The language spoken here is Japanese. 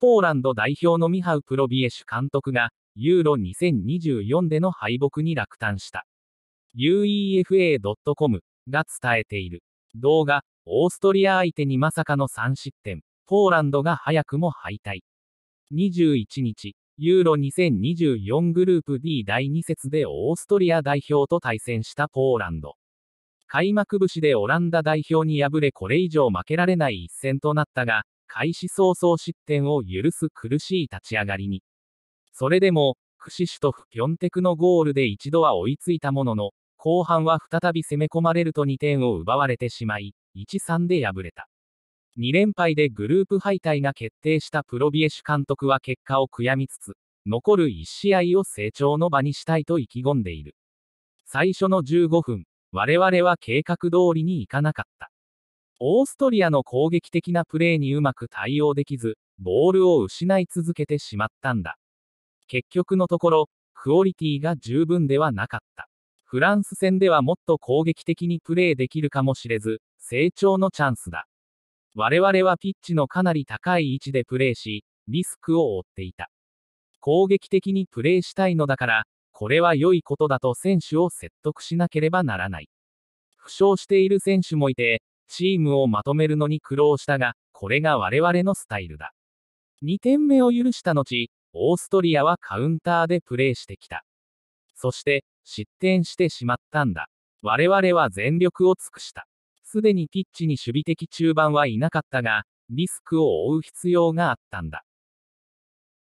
ポーランド代表のミハウ・プロビエシュ監督が、ユーロ2024での敗北に落胆した。uefa.com が伝えている。動画、オーストリア相手にまさかの3失点、ポーランドが早くも敗退。21日、ユーロ2024グループ D 第2節でオーストリア代表と対戦したポーランド。開幕節でオランダ代表に敗れこれ以上負けられない一戦となったが、開始早々失点を許す苦しい立ち上がりに。それでも、クシシュトフ・ピョンテクのゴールで一度は追いついたものの、後半は再び攻め込まれると2点を奪われてしまい、1-3で敗れた。2連敗でグループ敗退が決定したプロビエシュ監督は結果を悔やみつつ、残る1試合を成長の場にしたいと意気込んでいる。最初の15分、我々は計画通りにいかなかった。オーストリアの攻撃的なプレーにうまく対応できず、ボールを失い続けてしまったんだ。結局のところ、クオリティが十分ではなかった。フランス戦ではもっと攻撃的にプレーできるかもしれず、成長のチャンスだ。我々はピッチのかなり高い位置でプレーし、リスクを負っていた。攻撃的にプレーしたいのだから、これは良いことだと選手を説得しなければならない。負傷している選手もいて、チームをまとめるのに苦労したが、これが我々のスタイルだ。2点目を許した後、オーストリアはカウンターでプレーしてきた。そして、失点してしまったんだ。我々は全力を尽くした。すでにピッチに守備的中盤はいなかったが、リスクを負う必要があったんだ。